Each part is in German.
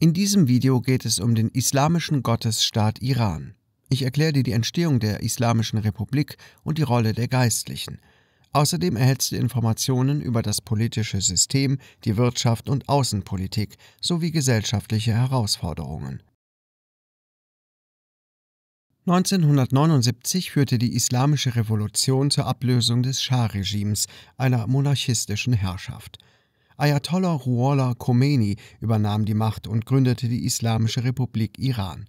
In diesem Video geht es um den islamischen Gottesstaat Iran. Ich erkläre dir die Entstehung der Islamischen Republik und die Rolle der Geistlichen. Außerdem erhältst du Informationen über das politische System, die Wirtschaft und Außenpolitik sowie gesellschaftliche Herausforderungen. 1979 führte die Islamische Revolution zur Ablösung des Schah-Regimes, einer monarchistischen Herrschaft. Ayatollah Ruhollah Khomeini übernahm die Macht und gründete die Islamische Republik Iran.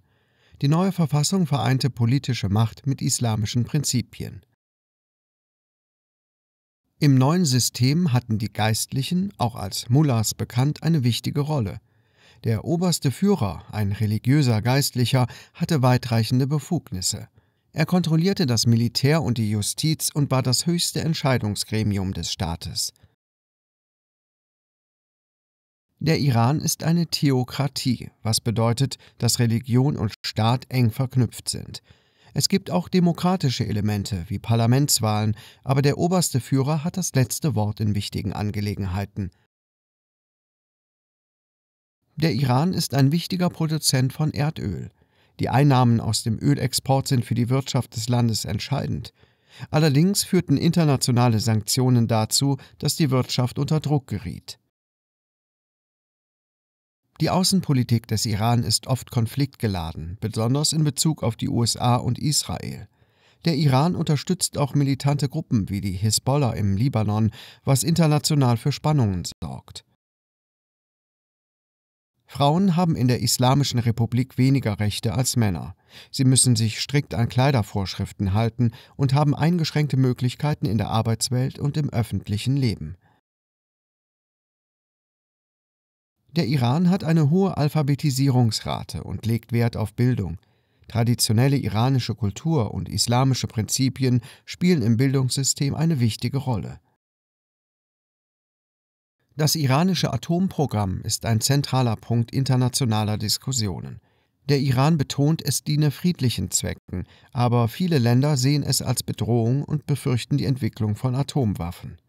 Die neue Verfassung vereinte politische Macht mit islamischen Prinzipien. Im neuen System hatten die Geistlichen, auch als Mullahs bekannt, eine wichtige Rolle. Der oberste Führer, ein religiöser Geistlicher, hatte weitreichende Befugnisse. Er kontrollierte das Militär und die Justiz und war das höchste Entscheidungsgremium des Staates. Der Iran ist eine Theokratie, was bedeutet, dass Religion und Staat eng verknüpft sind. Es gibt auch demokratische Elemente wie Parlamentswahlen, aber der oberste Führer hat das letzte Wort in wichtigen Angelegenheiten. Der Iran ist ein wichtiger Produzent von Erdöl. Die Einnahmen aus dem Ölexport sind für die Wirtschaft des Landes entscheidend. Allerdings führten internationale Sanktionen dazu, dass die Wirtschaft unter Druck geriet. Die Außenpolitik des Iran ist oft konfliktgeladen, besonders in Bezug auf die USA und Israel. Der Iran unterstützt auch militante Gruppen wie die Hisbollah im Libanon, was international für Spannungen sorgt. Frauen haben in der Islamischen Republik weniger Rechte als Männer. Sie müssen sich strikt an Kleidervorschriften halten und haben eingeschränkte Möglichkeiten in der Arbeitswelt und im öffentlichen Leben. Der Iran hat eine hohe Alphabetisierungsrate und legt Wert auf Bildung. Traditionelle iranische Kultur und islamische Prinzipien spielen im Bildungssystem eine wichtige Rolle. Das iranische Atomprogramm ist ein zentraler Punkt internationaler Diskussionen. Der Iran betont, es diene friedlichen Zwecken, aber viele Länder sehen es als Bedrohung und befürchten die Entwicklung von Atomwaffen.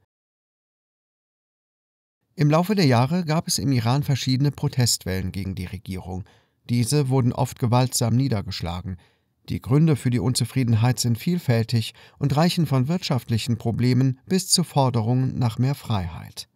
Im Laufe der Jahre gab es im Iran verschiedene Protestwellen gegen die Regierung. Diese wurden oft gewaltsam niedergeschlagen. Die Gründe für die Unzufriedenheit sind vielfältig und reichen von wirtschaftlichen Problemen bis zu Forderungen nach mehr Freiheit.